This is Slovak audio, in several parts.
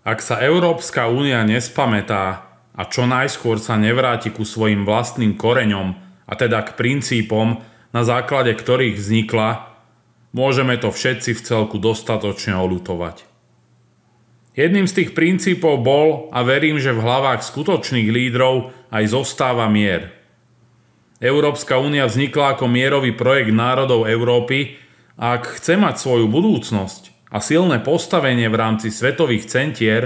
Ak sa Európska únia nespamätá a čo najskôr sa nevráti ku svojim vlastným koreňom, a teda k princípom, na základe ktorých vznikla, môžeme to všetci v celku dostatočne olutovať. Jedným z tých princípov bol, a verím, že v hlavách skutočných lídrov aj zostáva mier. Európska únia vznikla ako mierový projekt národov Európy a ak chce mať svoju budúcnosť, a silné postavenie v rámci svetových centier,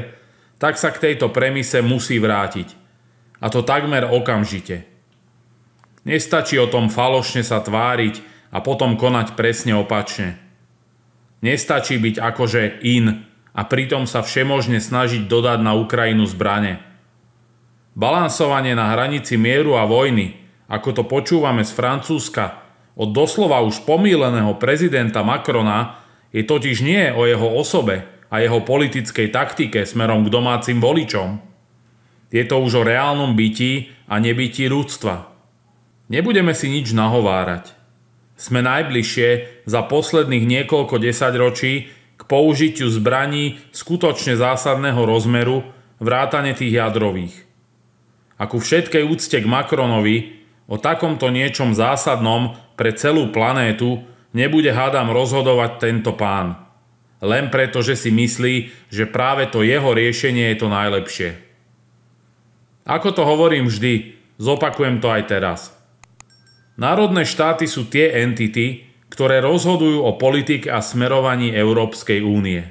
tak sa k tejto premise musí vrátiť. A to takmer okamžite. Nestačí o tom falošne sa tváriť a potom konať presne opačne. Nestačí byť akože in a pritom sa všemožne snažiť dodať na Ukrajinu zbrane. Balansovanie na hranici mieru a vojny, ako to počúvame z Francúzska, od doslova už pomíleného prezidenta Macrona je totiž nie o jeho osobe a jeho politickej taktike smerom k domácim voličom. Je to už o reálnom bytí a nebytí ľudstva. Nebudeme si nič nahovárať. Sme najbližšie za posledných niekoľko desaťročí k použitiu zbraní skutočne zásadného rozmeru vrátane tých jadrových. A ku všetkej úcte k Macronovi, o takomto niečom zásadnom pre celú planétu nebude hádam rozhodovať tento pán. Len preto, že si myslí, že práve to jeho riešenie je to najlepšie. Ako to hovorím vždy, zopakujem to aj teraz. Národné štáty sú tie entity, ktoré rozhodujú o politike a smerovaní Európskej únie.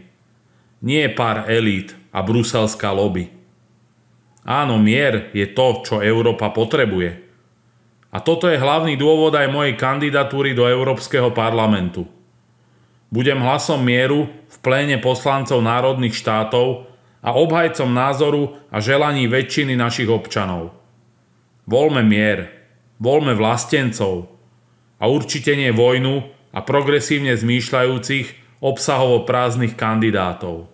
Nie pár elít a bruselská lobby. Áno, mier je to, čo Európa potrebuje – a toto je hlavný dôvod aj mojej kandidatúry do Európskeho parlamentu. Budem hlasom mieru v pléne poslancov národných štátov a obhajcom názoru a želaní väčšiny našich občanov. Volme mier, volme vlastencov a určite nie vojnu a progresívne zmýšľajúcich obsahovo prázdnych kandidátov.